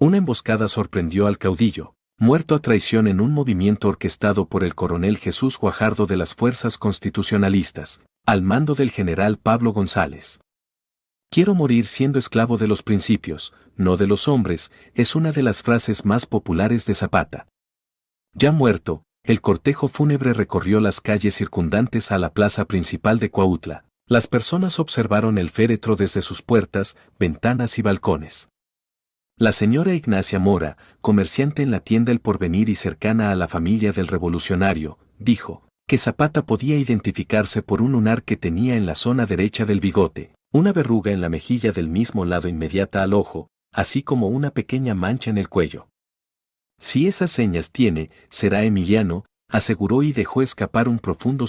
Una emboscada sorprendió al caudillo, muerto a traición en un movimiento orquestado por el coronel Jesús Guajardo de las Fuerzas Constitucionalistas, al mando del general Pablo González. Quiero morir siendo esclavo de los principios, no de los hombres, es una de las frases más populares de Zapata. Ya muerto, el cortejo fúnebre recorrió las calles circundantes a la plaza principal de Coautla. Las personas observaron el féretro desde sus puertas, ventanas y balcones. La señora Ignacia Mora, comerciante en la tienda El Porvenir y cercana a la familia del revolucionario, dijo que Zapata podía identificarse por un lunar que tenía en la zona derecha del bigote, una verruga en la mejilla del mismo lado inmediata al ojo, así como una pequeña mancha en el cuello. Si esas señas tiene, será Emiliano, aseguró y dejó escapar un profundo